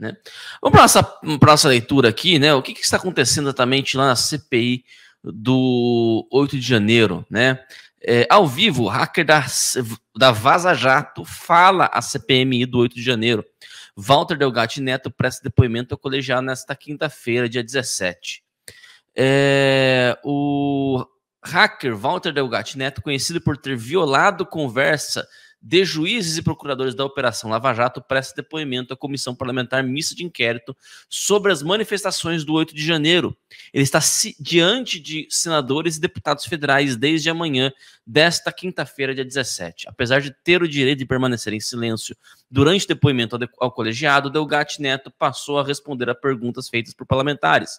Né? Vamos para nossa, nossa leitura aqui, né? O que, que, está acontecendo exatamente lá na CPI do 8 de janeiro, né? É, ao vivo, hacker da, da Vaza Jato fala à CPMI do 8 de janeiro. Walter Delgatti Neto presta depoimento ao colegiado nesta quinta-feira, dia 17. É, o hacker Walter Delgatti Neto, conhecido por ter violado conversa de juízes e procuradores da Operação Lava Jato presta depoimento à Comissão Parlamentar Mista de Inquérito sobre as manifestações do 8 de janeiro. Ele está diante de senadores e deputados federais desde amanhã, desta quinta-feira, dia 17. Apesar de ter o direito de permanecer em silêncio durante o depoimento ao, colegiado, Delgatti Neto passou a responder a perguntas feitas por parlamentares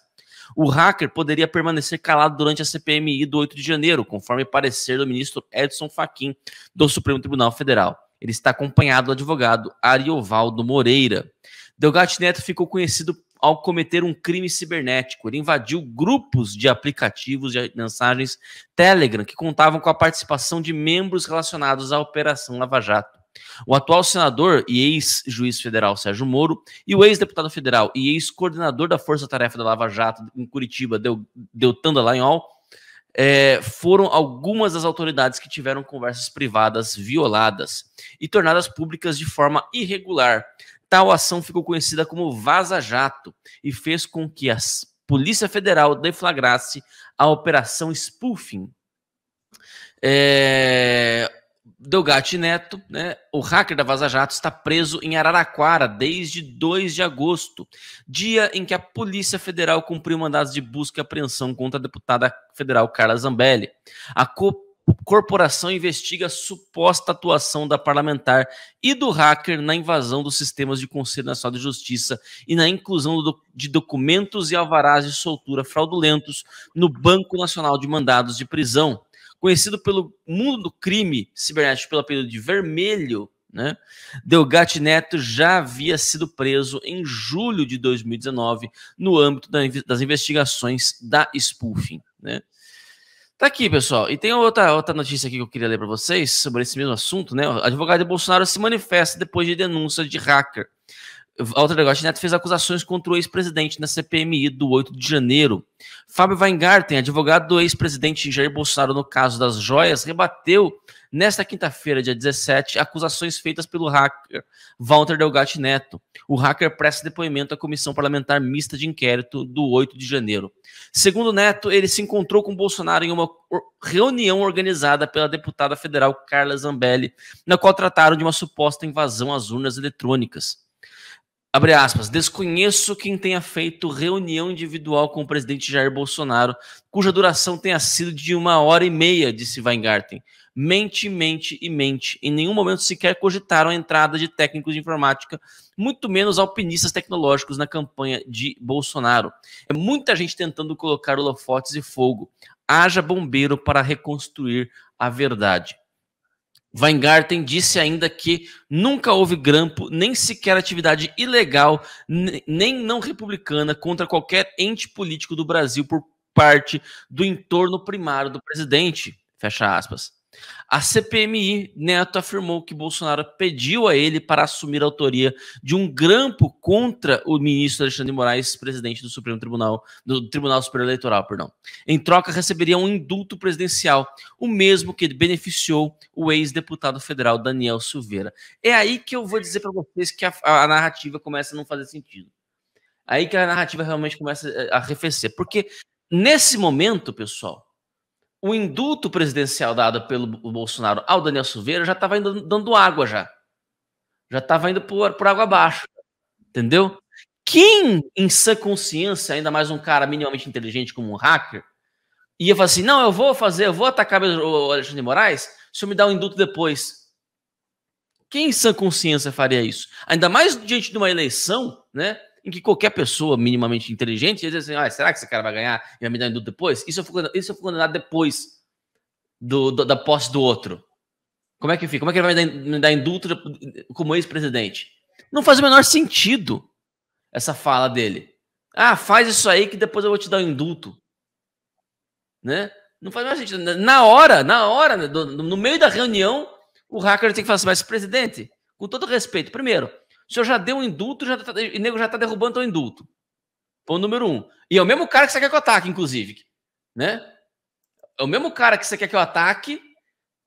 o hacker poderia permanecer calado durante a CPMI do 8 de janeiro, conforme parecer do ministro Edson Fachin do Supremo Tribunal Federal. Ele está acompanhado do advogado Ariovaldo Moreira. Delgatti Neto ficou conhecido ao cometer um crime cibernético. Ele invadiu grupos de aplicativos de mensagens Telegram que contavam com a participação de membros relacionados à Operação Lava Jato. O atual senador e ex-juiz federal Sérgio Moro e o ex-deputado federal e ex-coordenador da Força Tarefa da Lava Jato em Curitiba, Deltan Dallagnol, é, foram algumas das autoridades que tiveram conversas privadas violadas e tornadas públicas de forma irregular. Tal ação ficou conhecida como Vaza Jato e fez com que a Polícia Federal deflagrasse a Operação Spoofing. É, Delgatti Neto, né, o hacker da Vaza Jato, está preso em Araraquara desde 2 de agosto, dia em que a Polícia Federal cumpriu mandados de busca e apreensão contra a deputada federal Carla Zambelli. A corporação investiga a suposta atuação da parlamentar e do hacker na invasão dos sistemas de Conselho Nacional de Justiça e na inclusão de documentos e alvarás de soltura fraudulentos no Banco Nacional de Mandados de Prisão conhecido pelo mundo do crime cibernético pelo apelido de Vermelho, né? Delgatti Neto já havia sido preso em julho de 2019 no âmbito das investigações da spoofing, né? Tá aqui, pessoal. E tem outra, outra notícia aqui que eu queria ler para vocês sobre esse mesmo assunto, né? O advogado de Bolsonaro se manifesta depois de denúncia de hacker. Outro negócio, Neto fez acusações contra o ex-presidente na CPMI do 8 de janeiro. Fábio Weingarten, advogado do ex-presidente Jair Bolsonaro no caso das joias, rebateu nesta quinta-feira, dia 17, acusações feitas pelo hacker Walter Delgatti Neto. O hacker presta depoimento à comissão parlamentar mista de inquérito do 8 de janeiro. Segundo Neto, ele se encontrou com Bolsonaro em uma reunião organizada pela deputada federal Carla Zambelli, na qual trataram de uma suposta invasão às urnas eletrônicas. Abre aspas, desconheço quem tenha feito reunião individual com o presidente Jair Bolsonaro, cuja duração tenha sido de uma hora e meia, disse Weingarten. Mente, mente e mente. Em nenhum momento sequer cogitaram a entrada de técnicos de informática, muito menos alpinistas tecnológicos na campanha de Bolsonaro. É muita gente tentando colocar holofotes e fogo. Haja bombeiro para reconstruir a verdade. Weingarten disse ainda que nunca houve grampo, nem sequer atividade ilegal, nem não republicana contra qualquer ente político do Brasil por parte do entorno primário do presidente. Fecha aspas. A CPMI, Neto afirmou que Bolsonaro pediu a ele para assumir a autoria de um grampo contra o ministro Alexandre de Moraes, presidente do Supremo Tribunal, do Tribunal Superior Eleitoral, perdão. Em troca, receberia um indulto presidencial, o mesmo que beneficiou o ex-deputado federal Daniel Silveira. É aí que eu vou dizer para vocês que a, a, narrativa começa a não fazer sentido. Aí que a narrativa realmente começa eh, a arrefecer, porque nesse momento, pessoal, o indulto presidencial dado pelo Bolsonaro ao Daniel Silveira já estava dando água já. Já estava indo por, por água abaixo. Entendeu? Quem, em sã consciência, ainda mais um cara minimamente inteligente como um hacker, ia falar assim: não, eu vou fazer, eu vou atacar o Alexandre de Moraes se eu me dar um indulto depois. Quem em sã consciência faria isso? Ainda mais diante de uma eleição, né? em que qualquer pessoa minimamente inteligente ia dizer assim: ah, será que esse cara vai ganhar e vai me dar indulto depois? Isso eu fui condenado, isso eu fui depois do, do, da posse do outro. Como é que fica? Como é que ele vai me dar indulto como ex-presidente? Não faz o menor sentido essa fala dele. Ah, faz isso aí que depois eu vou te dar um indulto. Né? Não faz o menor sentido. Na hora, na hora, né, no meio da reunião, o hacker tem que falar assim, mas presidente, com todo respeito, primeiro, o senhor já deu um indulto já tá, e o nego já está derrubando o indulto. Ponto número um. E é o mesmo cara que você quer que eu ataque, inclusive. Né? É o mesmo cara que você quer que eu ataque,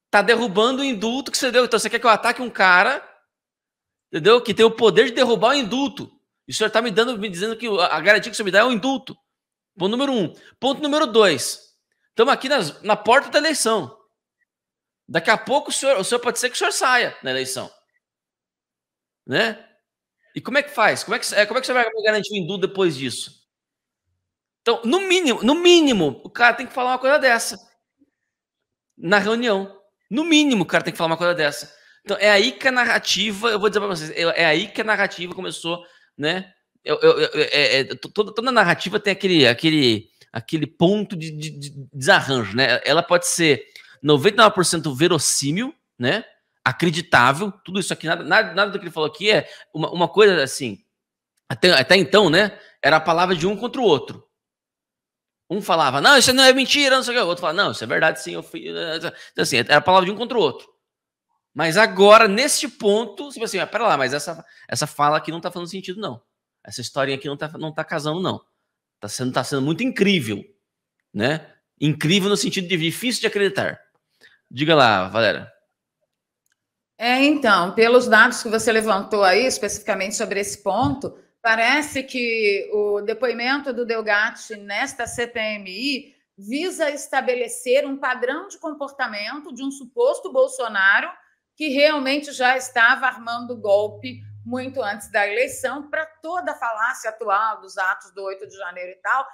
tá derrubando o indulto que você deu. Então você quer que eu ataque um cara, entendeu? Que tem o poder de derrubar o indulto. E o senhor está me dando, me dizendo que a garantia que o senhor me dá é o um indulto. Ponto número um. Ponto número dois. Estamos aqui nas, na porta da eleição. Daqui a pouco o senhor, o senhor pode ser que o senhor saia na eleição. Né? E como é que faz? Como é que, é, como é que você vai garantir o hindu depois disso? Então, no mínimo, no mínimo, o cara tem que falar uma coisa dessa na reunião. No mínimo, o cara tem que falar uma coisa dessa. Então, é aí que a narrativa, eu vou dizer para vocês, é aí que a narrativa começou, né? Eu, eu, eu, é, é, toda, toda narrativa tem aquele, aquele, aquele ponto de, de, de desarranjo, né? Ela pode ser 99% verossímil, né? acreditável. Tudo isso aqui, nada, nada, nada do que ele falou aqui é uma, uma coisa assim. Até, até então, né? Era a palavra de um contra o outro. Um falava, não, isso não é mentira, não sei o que. O outro falava, não, isso é verdade, sim, eu fui. Eh, eh, eh. Então, assim, era a palavra de um contra o outro. Mas agora, neste ponto, você tipo assim, ah, pera lá, mas essa, essa fala aqui não tá fazendo sentido, não. Essa historinha aqui não tá, não tá casando, não. Tá sendo, tá sendo muito incrível, né? Incrível no sentido de difícil de acreditar. Diga lá, Valera. É, então, pelos dados que você levantou aí, especificamente sobre esse ponto, parece que o depoimento do Delgatti nesta CPMI visa estabelecer um padrão de comportamento de um suposto Bolsonaro que realmente já estava armando golpe muito antes da eleição para toda a falácia atual dos atos do 8 de janeiro e tal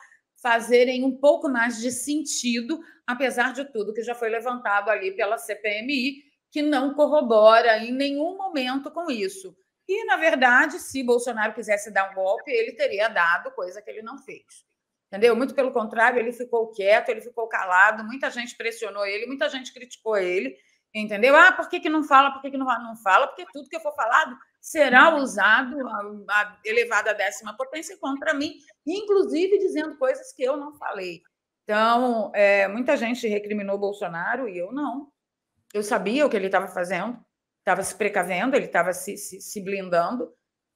fazerem um pouco mais de sentido, apesar de tudo que já foi levantado ali pela CPMI que não corrobora em nenhum momento com isso. E, na verdade, se Bolsonaro quisesse dar um golpe, ele teria dado, coisa que ele não fez. Entendeu? Muito pelo contrário, ele ficou quieto, ele ficou calado, muita gente pressionou ele, muita gente criticou ele, entendeu? Ah, por que, que não fala, por que, que não, não fala? Porque tudo que eu for falado será uhum. usado a, a elevada décima potência contra mim, inclusive dizendo coisas que eu não falei. Então, é, muita gente recriminou Bolsonaro e eu não. Eu sabia o que ele estava fazendo, estava se precavendo, ele estava se, se, se, blindando,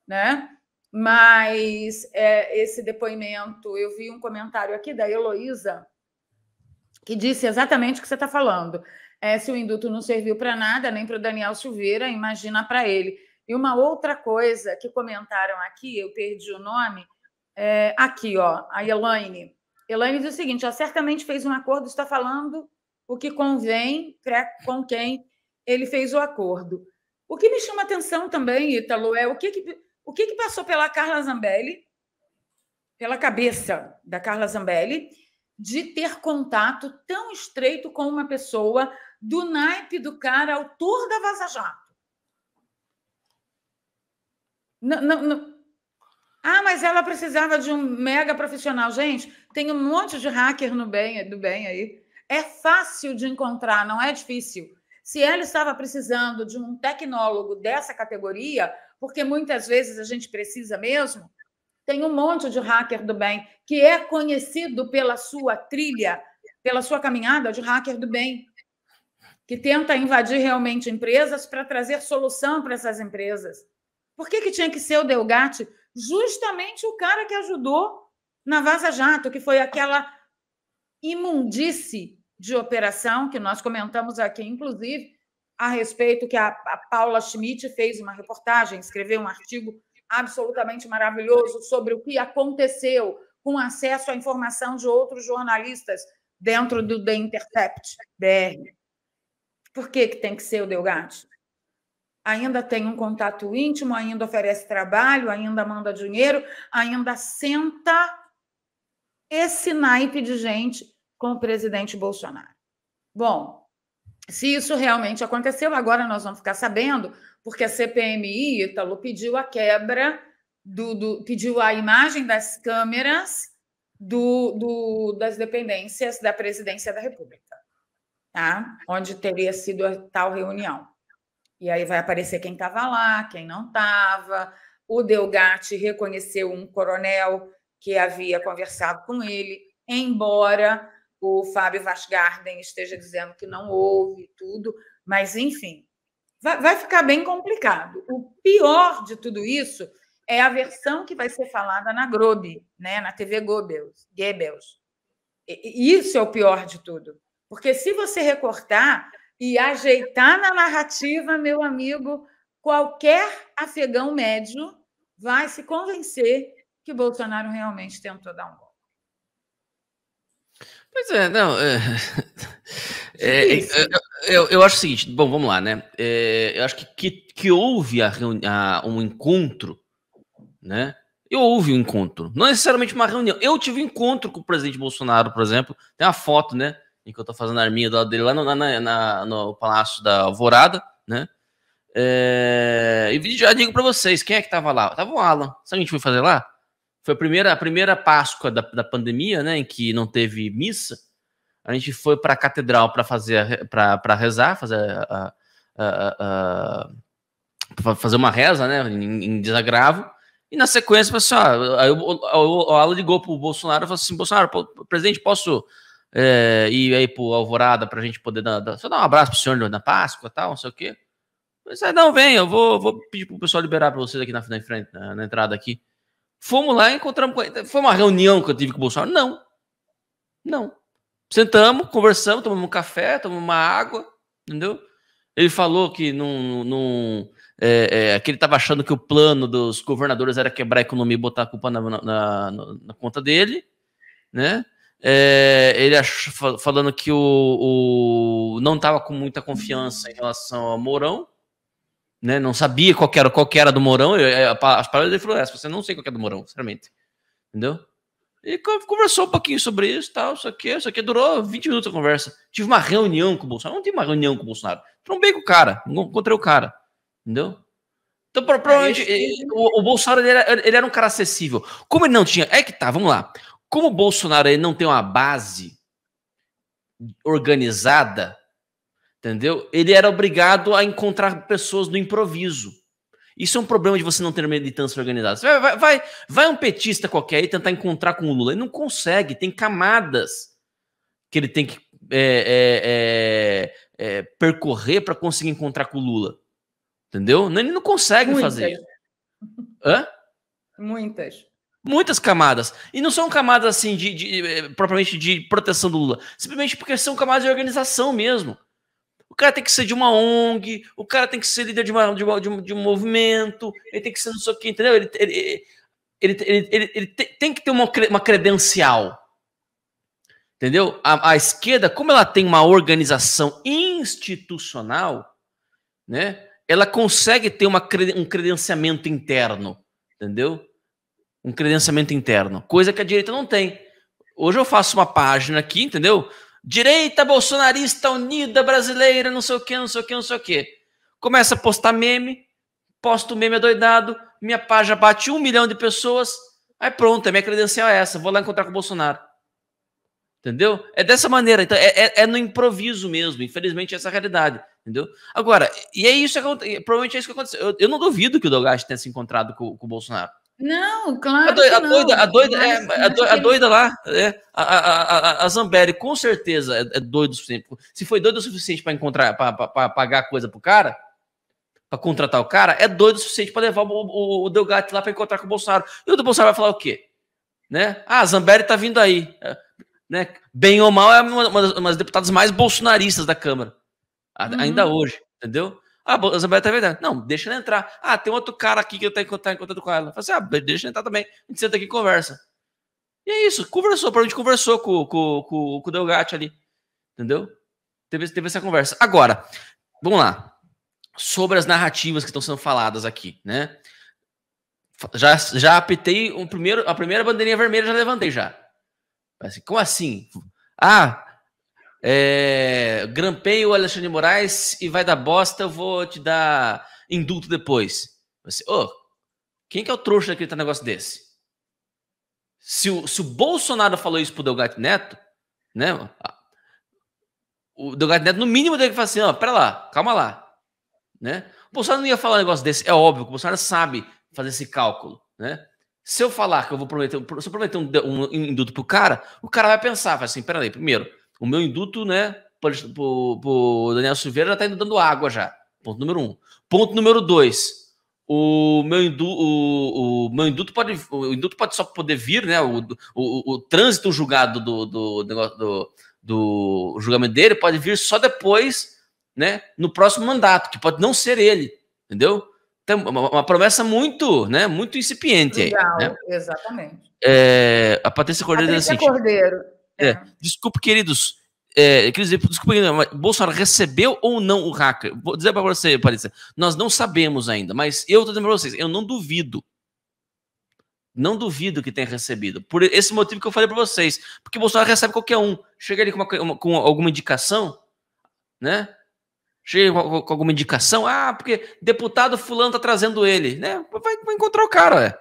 né? Mas é, esse depoimento, eu vi um comentário aqui da Heloísa que disse exatamente o que você está falando. É, se o induto não serviu para nada, nem para o Daniel Silveira, imagina para ele. E uma outra coisa que comentaram aqui, eu perdi o nome, é, aqui, ó, a Elaine. Elaine diz o seguinte: ó, certamente fez um acordo, está falando o que convém né, com quem ele fez o acordo. O que me chama atenção também, Ítalo, é o que, que o que, que passou pela Carla Zambelli, pela cabeça da Carla Zambelli, de ter contato tão estreito com uma pessoa do naipe do cara autor da Vaza Jato. Não, não, não. Ah, mas ela precisava de um mega profissional. Gente, tem um monte de hacker no bem, do bem aí é fácil de encontrar, não é difícil. Se ela estava precisando de um tecnólogo dessa categoria, porque muitas vezes a gente precisa mesmo, tem um monte de hacker do bem que é conhecido pela sua trilha, pela sua caminhada de hacker do bem, que tenta invadir realmente empresas para trazer solução para essas empresas. Por que, que tinha que ser o Delgatti? Justamente o cara que ajudou na Vaza Jato, que foi aquela imundície de operação, que nós comentamos aqui, inclusive, a respeito que a, a Paula Schmidt fez uma reportagem, escreveu um artigo absolutamente maravilhoso sobre o que aconteceu com acesso à informação de outros jornalistas dentro do The Intercept BR. Por que, que tem que ser o Delgatti? Ainda tem um contato íntimo, ainda oferece trabalho, ainda manda dinheiro, ainda senta esse naipe de gente com o presidente Bolsonaro. Bom, se isso realmente aconteceu, agora nós vamos ficar sabendo, porque a CPMI, Ítalo, pediu a quebra, do, do, pediu a imagem das câmeras do, do, das dependências da presidência da República, tá? onde teria sido a tal reunião. E aí vai aparecer quem estava lá, quem não estava. O Delgatti reconheceu um coronel que havia conversado com ele, embora o Fábio Vasgarden esteja dizendo que não houve tudo, mas enfim, vai, ficar bem complicado. O pior de tudo isso é a versão que vai ser falada na Grobe, né, na TV Goebbels, Goebbels. isso é o pior de tudo. Porque se você recortar e ajeitar na narrativa, meu amigo, qualquer afegão médio vai se convencer que Bolsonaro realmente tentou dar um golpe. Pois é, não. É, é, é, é eu, eu acho o seguinte, bom, vamos lá, né? É, eu acho que, que, que houve a, a, um encontro, né? Eu houve um encontro, não necessariamente uma reunião. Eu tive um encontro com o presidente Bolsonaro, por exemplo. Tem uma foto, né? Em que eu tô fazendo a arminha do lado dele lá no, na, na, no Palácio da Alvorada, né? É, e já digo para vocês, quem é que tava lá? Tava o Alan. Sabe o que a gente foi fazer lá? Foi a primeira, a primeira Páscoa da, da pandemia, né, em que não teve missa. A gente foi para a catedral para fazer para rezar, fazer a, a, a, fazer uma reza, né, em, em desagravo. E na sequência, assim, ó, aula ligou para o ligou pro Bolsonaro e falou assim: Bolsonaro, presidente, posso é, ir aí pro Alvorada para a gente poder dar, dar, só dar um abraço pro senhor na Páscoa tal, não sei o quê. Mas assim, aí, ah, não, vem, eu vou, vou pedir pro pessoal liberar para vocês aqui na, na frente, na, na entrada aqui. Fomos lá, encontramos. Foi uma reunião que eu tive com o Bolsonaro? Não. Não. Sentamos, conversamos, tomamos um café, tomamos uma água, entendeu? Ele falou que não. é, é, que ele estava achando que o plano dos governadores era quebrar a economia e botar a culpa na, na, na conta dele, né? É, ele achou, falando que o, o não estava com muita confiança em relação ao Mourão, né? Não sabia qual era, qual era do Mourão. Eu, as palavras dele foram essas. Você não sei qual é do Mourão, sinceramente. Entendeu? E conversou um pouquinho sobre isso, tal, isso aqui, isso aqui. Durou 20 minutos a conversa. Tive uma reunião com o Bolsonaro. Não tive uma reunião com o Bolsonaro. Trombei com o cara. Encontrei o cara. Entendeu? Então, provavelmente, é, o, o, Bolsonaro ele era, ele era, um cara acessível. Como ele não tinha. É que tá, vamos lá. Como o Bolsonaro ele não tem uma base organizada, Entendeu? Ele era obrigado a encontrar pessoas no improviso. Isso é um problema de você não ter militância organizada. Vai, vai, vai, vai um petista qualquer e tentar encontrar com o Lula. Ele não consegue, tem camadas que ele tem que é, é, é, é percorrer para conseguir encontrar com o Lula. Entendeu? Ele não consegue Muitas. fazer. Hã? Muitas. Muitas camadas. E não são camadas assim de, de é, propriamente de proteção do Lula. Simplesmente porque são camadas de organização mesmo. O cara tem que ser de uma ONG, o cara tem que ser líder de, uma, de, uma, de, um, de um, movimento, ele tem que ser não sei o que, entendeu? Ele, ele, ele, ele, ele tem que ter uma, uma credencial. Entendeu? A, a, esquerda, como ela tem uma organização institucional, né? Ela consegue ter uma, um credenciamento interno, entendeu? Um credenciamento interno, coisa que a direita não tem. Hoje eu faço uma página aqui, entendeu? Direita bolsonarista unida brasileira, não sei o que, não sei o que, não sei o que. Começa a postar meme, posto meme adoidado, minha página bate um milhão de pessoas, aí pronto, a minha credencial é essa, vou lá encontrar com o Bolsonaro. Entendeu? É dessa maneira, então é, é, é no improviso mesmo, infelizmente é essa é a realidade, entendeu? Agora, e é isso, provavelmente é isso que aconteceu. Eu, eu não duvido que o Delgatti tenha se encontrado com, com o Bolsonaro. Não, claro. A doida, não. A doida, é, a doida, é, a doida, a doida lá, é, a, a, a, Zambelli, com certeza é, é doido o suficiente. Se foi doido o suficiente para encontrar, para pagar coisa pro cara, para contratar o cara, é doido o suficiente para levar o, o, o Delgatti lá para encontrar com o Bolsonaro. E o do Bolsonaro vai falar o quê? Né? Ah, a Zambelli tá vindo aí. É, né? Bem ou mal, é uma, uma, das, uma das deputadas mais bolsonaristas da Câmara, uhum. ainda hoje, entendeu? Ah, a Isabela tá vendendo. Não, deixa ela entrar. Ah, tem outro cara aqui que eu tenho que estar em contato com ela. Fala assim, ah, deixa ela entrar também. A gente senta aqui e conversa. E é isso, conversou, para onde conversou com, com, com, com o Delgatti ali. Entendeu? Teve, teve essa conversa. Agora, vamos lá. Sobre as narrativas que estão sendo faladas aqui, né? Já, já apitei um primeiro, a primeira bandeirinha vermelha, já levantei já. Assim, como assim? Ah, é, grampei o Alexandre Moraes e vai dar bosta, eu vou te dar indulto depois. Você, ô, oh, quem que é o trouxa daquele tá negócio desse? Se o, se o Bolsonaro falou isso pro Delgado Neto, né? O Delgado Neto, no mínimo, tem que falar assim: ó, oh, pera lá, calma lá. Né? O Bolsonaro não ia falar um negócio desse, é óbvio, o Bolsonaro sabe fazer esse cálculo, né? Se eu falar que eu vou prometer, se eu prometer um, um, um induto pro cara, o cara vai pensar, vai assim, peraí, primeiro, o meu induto, né, o Daniel Silveira já está indo dando água já. Ponto número um. Ponto número dois. O meu, indu, o, o meu induto pode o induto pode só poder vir, né? O, o, o trânsito julgado do, do, do, do julgamento dele pode vir só depois, né? No próximo mandato, que pode não ser ele, entendeu? Então, uma, uma promessa muito, né? Muito incipiente. Legal, aí, né? exatamente. É, a Patrícia Cordeiro Patrícia é assim, Cordeiro, é. é. Desculpe, queridos. É, queridos, desculpa, Bolsonaro recebeu ou não o hacker? Vou dizer para você, Patrícia, nós não sabemos ainda, mas eu estou dizendo para vocês, eu não duvido. Não duvido que tenha recebido. Por esse motivo que eu falei para vocês. Porque Bolsonaro recebe qualquer um. Chega ali com, uma, uma, com alguma indicação, né? Chega com, com, alguma indicação. Ah, porque deputado fulano tá trazendo ele, né? Vai, vai encontrar o cara, é.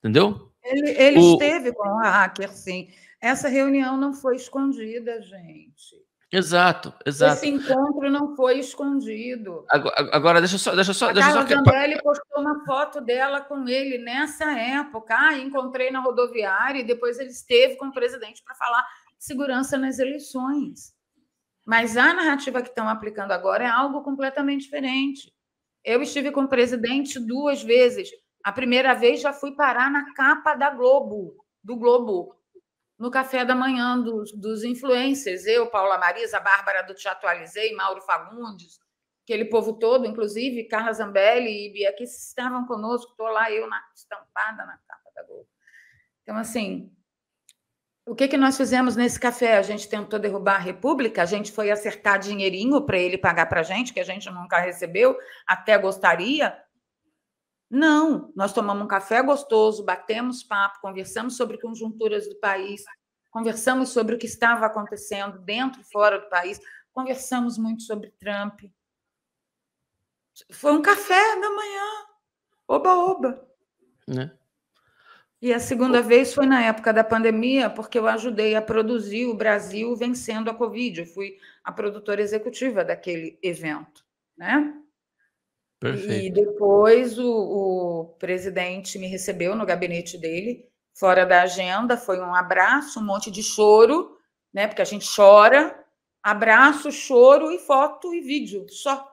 Entendeu? Ele, ele o... esteve com o hacker, sim. Essa reunião não foi escondida, gente. Exato, exato. Esse encontro não foi escondido. Agora, agora deixa só, deixa só, a deixa Carla só. Zambelli postou uma foto dela com ele nessa época. Ah, encontrei na rodoviária e depois ele esteve com o presidente para falar de segurança nas eleições. Mas a narrativa que estão aplicando agora é algo completamente diferente. Eu estive com o presidente duas vezes. A primeira vez já fui parar na capa da Globo, do Globo, no café da manhã dos, dos influencers. Eu, Paula Marisa, Bárbara do Te Atualizei, Mauro Fagundes, aquele povo todo, inclusive Carla Zambelli e Bia, que estavam conosco. Estou lá eu na, estampada na capa da Globo. Então, assim, o que, que nós fizemos nesse café? A gente tentou derrubar a República, a gente foi acertar dinheirinho para ele pagar para a gente, que a gente nunca recebeu, até gostaria, não, nós tomamos um café gostoso, batemos papo, conversamos sobre conjunturas do país, conversamos sobre o que estava acontecendo dentro e fora do país, conversamos muito sobre Trump. Foi um café da manhã, oba-oba. Né? E a segunda o... vez foi na época da pandemia, porque eu ajudei a produzir o Brasil vencendo a Covid. Eu fui a produtora executiva daquele evento, né? Perfeito. E depois o, o presidente me recebeu no gabinete dele, fora da agenda, foi um abraço, um monte de choro, né? Porque a gente chora, abraço, choro e foto e vídeo, só.